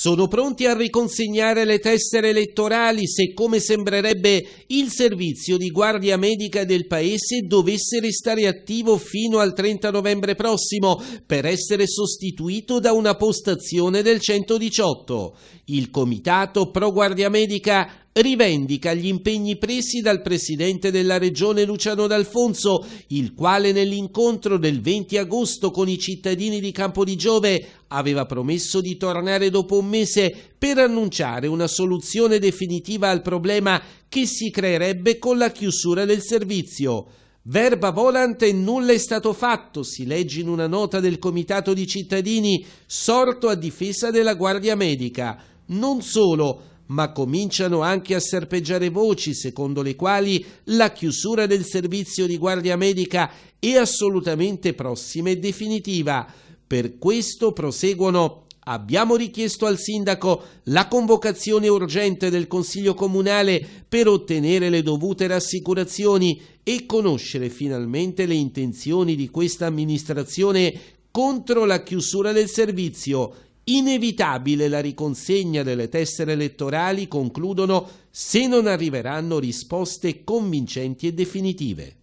Sono pronti a riconsegnare le tessere elettorali se, come sembrerebbe, il servizio di guardia medica del Paese dovesse restare attivo fino al 30 novembre prossimo per essere sostituito da una postazione del 118. Il Comitato Pro Guardia Medica rivendica gli impegni presi dal presidente della regione Luciano D'Alfonso, il quale nell'incontro del 20 agosto con i cittadini di Campo di Giove aveva promesso di tornare dopo un mese per annunciare una soluzione definitiva al problema che si creerebbe con la chiusura del servizio. Verba volante e nulla è stato fatto, si legge in una nota del comitato di cittadini sorto a difesa della Guardia Medica. Non solo, ma cominciano anche a serpeggiare voci secondo le quali la chiusura del servizio di guardia medica è assolutamente prossima e definitiva. Per questo proseguono Abbiamo richiesto al sindaco la convocazione urgente del Consiglio Comunale per ottenere le dovute rassicurazioni e conoscere finalmente le intenzioni di questa amministrazione contro la chiusura del servizio inevitabile la riconsegna delle tessere elettorali, concludono, se non arriveranno risposte convincenti e definitive.